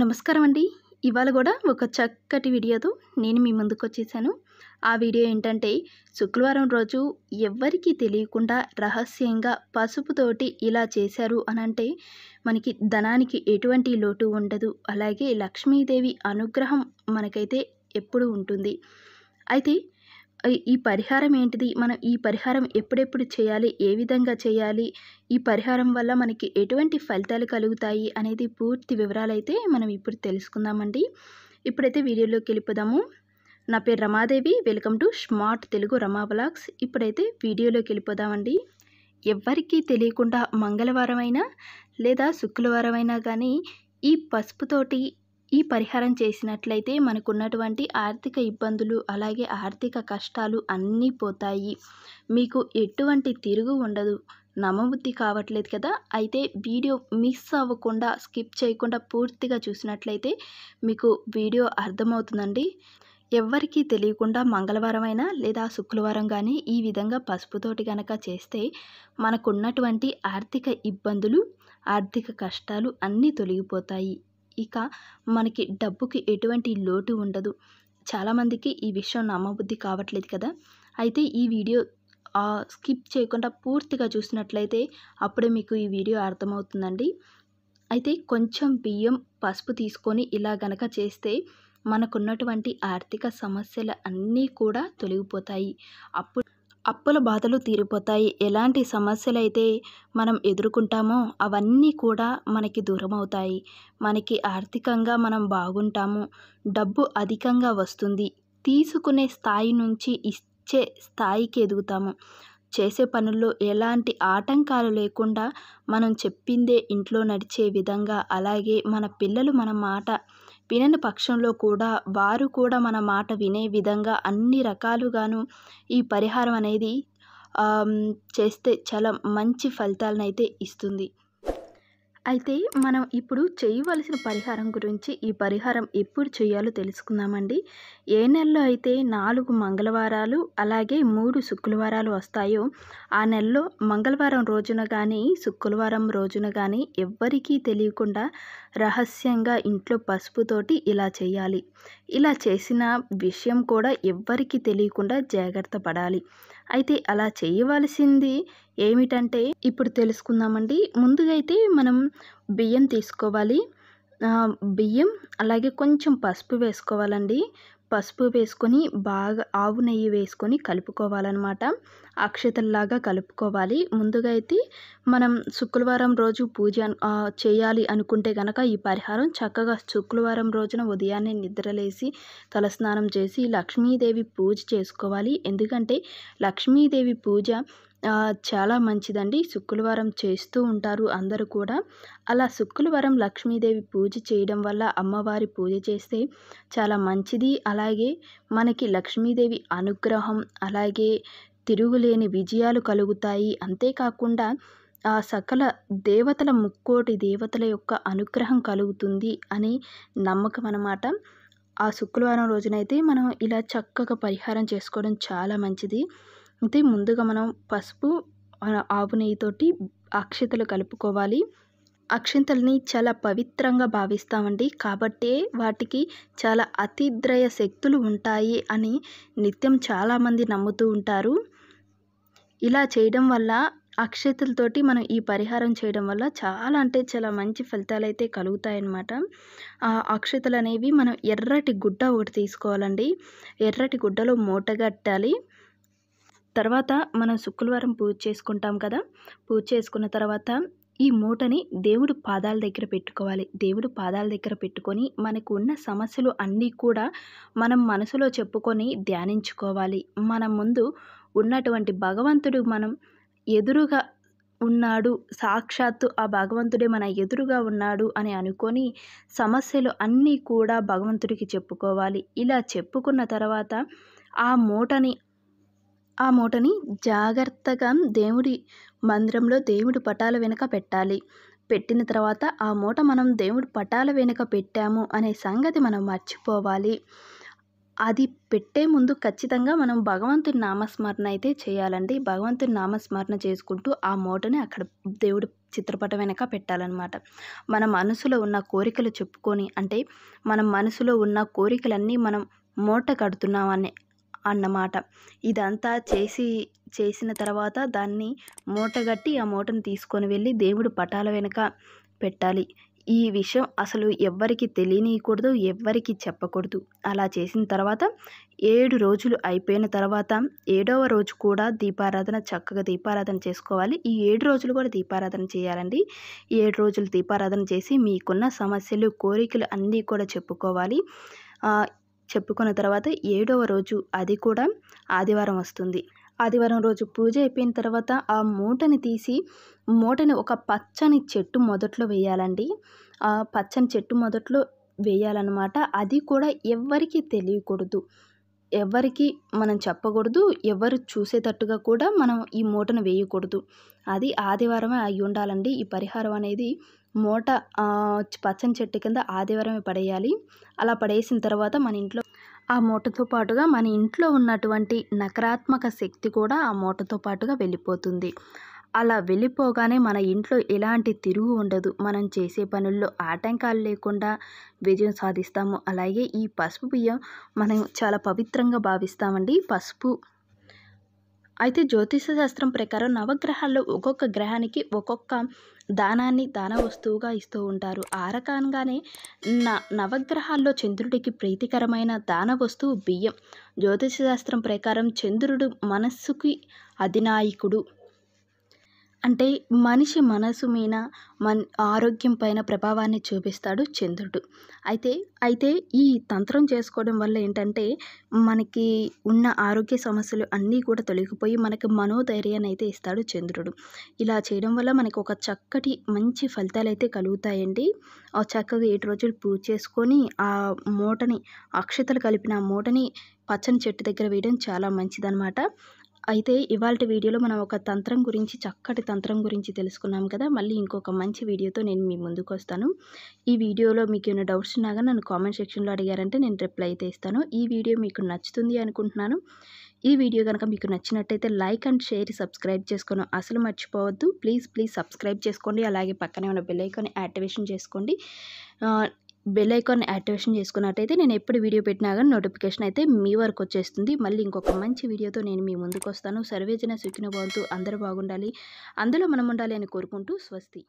నమస్కారం అండి ఇవాళ కూడా ఒక చక్కటి వీడియోతో నేను మీ ముందుకు వచ్చేసాను ఆ వీడియో ఏంటంటే శుక్రవారం రోజు ఎవ్వరికీ తెలియకుండా రహస్యంగా పసుపుతోటి ఇలా చేశారు అనంటే మనకి ధనానికి ఎటువంటి లోటు ఉండదు అలాగే లక్ష్మీదేవి అనుగ్రహం మనకైతే ఎప్పుడు ఉంటుంది అయితే ఈ పరిహారం ఏంటిది మనం ఈ పరిహారం ఎప్పుడెప్పుడు చేయాలి ఏ విధంగా చేయాలి ఈ పరిహారం వల్ల మనకి ఎటువంటి ఫలితాలు కలుగుతాయి అనేది పూర్తి వివరాలు అయితే మనం ఇప్పుడు తెలుసుకుందామండి ఇప్పుడైతే వీడియోలోకి వెళ్ళిపోదాము నా పేరు Ramadevi welcome to smart Telugu Rama blogs ఇప్పుడైతే వీడియోలోకి వెళ్ళిపోదామండి ఎవ్వరికీ తెలియకుండా మంగళవారం అయినా లేదా శుక్రవారం అయినా కానీ ఈ పసుపుతోటి ఈ పరిహారం చేసినట్లయితే మనకున్నటువంటి ఆర్థిక ఇబ్బందులు అలాగే ఆర్థిక కష్టాలు అన్నీ పోతాయి మీకు ఎటువంటి తిరుగు ఉండదు నమ్మబుద్ధి కావట్లేదు కదా అయితే వీడియో మిస్ అవ్వకుండా స్కిప్ చేయకుండా పూర్తిగా చూసినట్లయితే మీకు వీడియో అర్థమవుతుందండి ఎవ్వరికీ తెలియకుండా మంగళవారం అయినా లేదా శుక్రవారం కానీ ఈ విధంగా పసుపుతోటి కనుక చేస్తే మనకున్నటువంటి ఆర్థిక ఇబ్బందులు ఆర్థిక కష్టాలు అన్నీ తొలగిపోతాయి ఇక మనకి డబ్బుకి ఎటువంటి లోటు ఉండదు చాలామందికి ఈ విషయం నమ్మబుద్ధి కావట్లేదు కదా అయితే ఈ వీడియో స్కిప్ చేయకుండా పూర్తిగా చూసినట్లయితే అప్పుడే మీకు ఈ వీడియో అర్థమవుతుందండి అయితే కొంచెం బియ్యం పసుపు తీసుకొని ఇలా గనక చేస్తే మనకున్నటువంటి ఆర్థిక సమస్యలు అన్నీ కూడా తొలగిపోతాయి అప్పుడు అప్పుల బాధలు తీరిపోతాయి ఎలాంటి సమస్యలైతే మనం ఎదుర్కొంటామో అవన్నీ కూడా మనకి దూరం అవుతాయి మనకి ఆర్థికంగా మనం బాగుంటాము డబ్బు అధికంగా వస్తుంది తీసుకునే స్థాయి నుంచి ఇచ్చే స్థాయికి ఎదుగుతాము చేసే పనుల్లో ఎలాంటి ఆటంకాలు లేకుండా మనం చెప్పిందే ఇంట్లో నడిచే విధంగా అలాగే మన పిల్లలు మన మాట వినని పక్షంలో కూడా వారు కూడా మన మాట వినే విధంగా అన్ని రకాలుగాను ఈ పరిహారం అనేది చేస్తే చాలా మంచి ఫలితాలను అయితే ఇస్తుంది అయితే మనం ఇప్పుడు చేయవలసిన పరిహారం గురించి ఈ పరిహారం ఎప్పుడు చేయాలో తెలుసుకుందామండి ఏ నెలలో అయితే నాలుగు మంగళవారాలు అలాగే మూడు శుక్రవారాలు వస్తాయో ఆ నెలలో మంగళవారం రోజున కానీ శుక్రవారం రోజున కానీ ఎవ్వరికీ తెలియకుండా రహస్యంగా ఇంట్లో పసుపుతోటి ఇలా చేయాలి ఇలా చేసిన విషయం కూడా ఎవ్వరికీ తెలియకుండా జాగ్రత్త పడాలి అయితే అలా చేయవలసింది ఏమిటంటే ఇప్పుడు తెలుసుకుందామండి ముందుగా అయితే మనం బియ్యం తీసుకోవాలి బియ్యం అలాగే కొంచెం పసుపు వేసుకోవాలండి పసుపు వేసుకొని బాగా ఆవు నెయ్యి వేసుకొని కలుపుకోవాలన్నమాట అక్షతల్లాగా కలుపుకోవాలి ముందుగా అయితే మనం శుక్రవారం రోజు పూజ చేయాలి అనుకుంటే కనుక ఈ పరిహారం చక్కగా శుక్రవారం రోజున ఉదయాన్నే నిద్రలేసి తలస్నానం చేసి లక్ష్మీదేవి పూజ చేసుకోవాలి ఎందుకంటే లక్ష్మీదేవి పూజ చాలా మంచిదండి శుక్రవారం చేస్తూ ఉంటారు అందరూ కూడా అలా శుక్రవారం లక్ష్మీదేవి పూజ చేయడం వల్ల అమ్మవారి పూజ చేస్తే చాలా మంచిది అలాగే మనకి లక్ష్మీదేవి అనుగ్రహం అలాగే తిరుగులేని విజయాలు కలుగుతాయి అంతేకాకుండా ఆ సకల దేవతల ముక్కోటి దేవతల యొక్క అనుగ్రహం కలుగుతుంది అని నమ్మకం అన్నమాట ఆ శుక్రవారం రోజునైతే మనం ఇలా చక్కగా పరిహారం చేసుకోవడం చాలా మంచిది అయితే ముందుగా మనం పసుపు ఆవు నెయ్యితోటి అక్షతలు కలుపుకోవాలి అక్షింతల్ని చాలా పవిత్రంగా భావిస్తామండి కాబట్టే వాటికి చాలా అతిద్రయ శక్తులు ఉంటాయి అని నిత్యం చాలామంది నమ్ముతూ ఉంటారు ఇలా చేయడం వల్ల అక్షతలతోటి మనం ఈ పరిహారం చేయడం వల్ల చాలా అంటే చాలా మంచి ఫలితాలు అయితే కలుగుతాయన్నమాట ఆ అక్షతలు అనేవి మనం ఎర్రటి గుడ్డ ఒకటి తీసుకోవాలండి ఎర్రటి గుడ్డలో మూటగట్టాలి తర్వాత మనం శుక్రవారం పూజ చేసుకుంటాం కదా పూజ చేసుకున్న తర్వాత ఈ మూటని దేవుడు పాదాల దగ్గర పెట్టుకోవాలి దేవుడు పాదాల దగ్గర పెట్టుకొని మనకు ఉన్న సమస్యలు అన్నీ కూడా మనం మనసులో చెప్పుకొని ధ్యానించుకోవాలి మన ముందు ఉన్నటువంటి భగవంతుడు మనం ఎదురుగా ఉన్నాడు సాక్షాత్తు ఆ భగవంతుడే మన ఎదురుగా ఉన్నాడు అని అనుకొని సమస్యలు అన్నీ కూడా భగవంతుడికి చెప్పుకోవాలి ఇలా చెప్పుకున్న తర్వాత ఆ మూటని ఆ మూటని జాగ్రత్తగా దేవుడి మందిరంలో దేవుడి పటాల వెనుక పెట్టాలి పెట్టిన తర్వాత ఆ మూట మనం దేవుడి పటాల వెనుక పెట్టాము అనే సంగతి మనం మర్చిపోవాలి అది పెట్టే ముందు ఖచ్చితంగా మనం భగవంతుని నామస్మరణ అయితే చేయాలండి భగవంతుని నామస్మరణ చేసుకుంటూ ఆ మూటని అక్కడ దేవుడి చిత్రపటం వెనక పెట్టాలన్నమాట మన మనసులో ఉన్న కోరికలు చెప్పుకొని అంటే మన మనసులో ఉన్న కోరికలన్నీ మనం మూట కడుతున్నామని అన్నమాట ఇదంతా చేసి చేసిన తర్వాత దాన్ని మూటగట్టి ఆ మూటను తీసుకొని వెళ్ళి దేవుడు పటాల వెనుక పెట్టాలి ఈ విషయం అసలు ఎవ్వరికి తెలియనీయకూడదు ఎవ్వరికి చెప్పకూడదు అలా చేసిన తర్వాత ఏడు రోజులు అయిపోయిన తర్వాత ఏడవ రోజు కూడా దీపారాధన చక్కగా దీపారాధన చేసుకోవాలి ఈ ఏడు రోజులు కూడా దీపారాధన చేయాలండి ఏడు రోజులు దీపారాధన చేసి మీకున్న సమస్యలు కోరికలు అన్నీ కూడా చెప్పుకోవాలి చెప్పుకున్న తర్వాత ఏడవ రోజు అది కూడా ఆదివారం వస్తుంది ఆదివారం రోజు పూజ అయిపోయిన తర్వాత ఆ మూటని తీసి మూటని ఒక పచ్చని చెట్టు మొదట్లో వేయాలండి ఆ పచ్చని చెట్టు మొదట్లో వేయాలన్నమాట అది కూడా ఎవరికీ తెలియకూడదు ఎవరికి మనం చెప్పకూడదు ఎవరు చూసేటట్టుగా కూడా మనం ఈ మూటను వేయకూడదు అది ఆదివారమే అయి ఉండాలండి ఈ పరిహారం అనేది మూట పచ్చని చెట్టు కింద ఆదివారమే పడేయాలి అలా పడేసిన తర్వాత మన ఇంట్లో ఆ మూటతో పాటుగా మన ఇంట్లో ఉన్నటువంటి నకారాత్మక శక్తి కూడా ఆ మూటతో పాటుగా వెళ్ళిపోతుంది అలా వెళ్ళిపోగానే మన ఇంట్లో ఎలాంటి తిరుగు ఉండదు మనం చేసే పనుల్లో ఆటంకాలు లేకుండా విజయం సాధిస్తాము అలాగే ఈ పసుపు బియ్యం మనం చాలా పవిత్రంగా భావిస్తామండి పసుపు అయితే జ్యోతిష శాస్త్రం ప్రకారం నవగ్రహాల్లో ఒక్కొక్క గ్రహానికి ఒక్కొక్క దానాన్ని దాన వస్తువుగా ఇస్తూ ఉంటారు ఆ రకంగానే న నవగ్రహాల్లో చంద్రుడికి ప్రీతికరమైన దాన వస్తువు బియ్యం జ్యోతిష శాస్త్రం ప్రకారం చంద్రుడు మనస్సుకి అధినాయకుడు అంటే మనిషి మనసు మీద మన్ ఆరోగ్యం పైన ప్రభావాన్ని చూపిస్తాడు చంద్రుడు అయితే అయితే ఈ తంత్రం చేసుకోవడం వల్ల ఏంటంటే మనకి ఉన్న ఆరోగ్య సమస్యలు అన్నీ కూడా తొలగిపోయి మనకి మనోధైర్యాన్ని అయితే ఇస్తాడు చంద్రుడు ఇలా చేయడం వల్ల మనకు ఒక చక్కటి మంచి ఫలితాలు అయితే కలుగుతాయండి ఆ చక్కగా ఏడు రోజులు పూజ చేసుకొని ఆ మూటని అక్షతలు కలిపిన ఆ మూటని పచ్చని చెట్టు దగ్గర వేయడం చాలా మంచిదన్నమాట అయితే ఇవాళ వీడియోలో మనం ఒక తంత్రం గురించి చక్కటి తంత్రం గురించి తెలుసుకున్నాం కదా మళ్ళీ ఇంకొక మంచి వీడియోతో నేను మీ ముందుకు వస్తాను ఈ వీడియోలో మీకు ఏమైనా డౌట్స్ ఉన్నాగా నన్ను కామెంట్ సెక్షన్లో అడిగారంటే నేను రిప్లై అయితే ఇస్తాను ఈ వీడియో మీకు నచ్చుతుంది అనుకుంటున్నాను ఈ వీడియో కనుక మీకు నచ్చినట్టయితే లైక్ అండ్ షేర్ సబ్స్క్రైబ్ చేసుకోను అసలు మర్చిపోవద్దు ప్లీజ్ ప్లీజ్ సబ్స్క్రైబ్ చేసుకోండి అలాగే పక్కనే ఉన్న బెల్లైకాన్ని యాక్టివేషన్ చేసుకోండి బెల్ ఐకాన్ యాక్టివేషన్ చేసుకున్నట్టయితే నేను ఎప్పుడు వీడియో పెట్టినా కానీ నోటిఫికేషన్ అయితే మీ వరకు వచ్చేస్తుంది మళ్ళీ ఇంకొక మంచి వీడియోతో నేను మీ ముందుకు వస్తాను సర్వేజన సుఖిన బాగుంటూ అందరూ బాగుండాలి అందులో మనం ఉండాలి అని కోరుకుంటూ స్వస్తి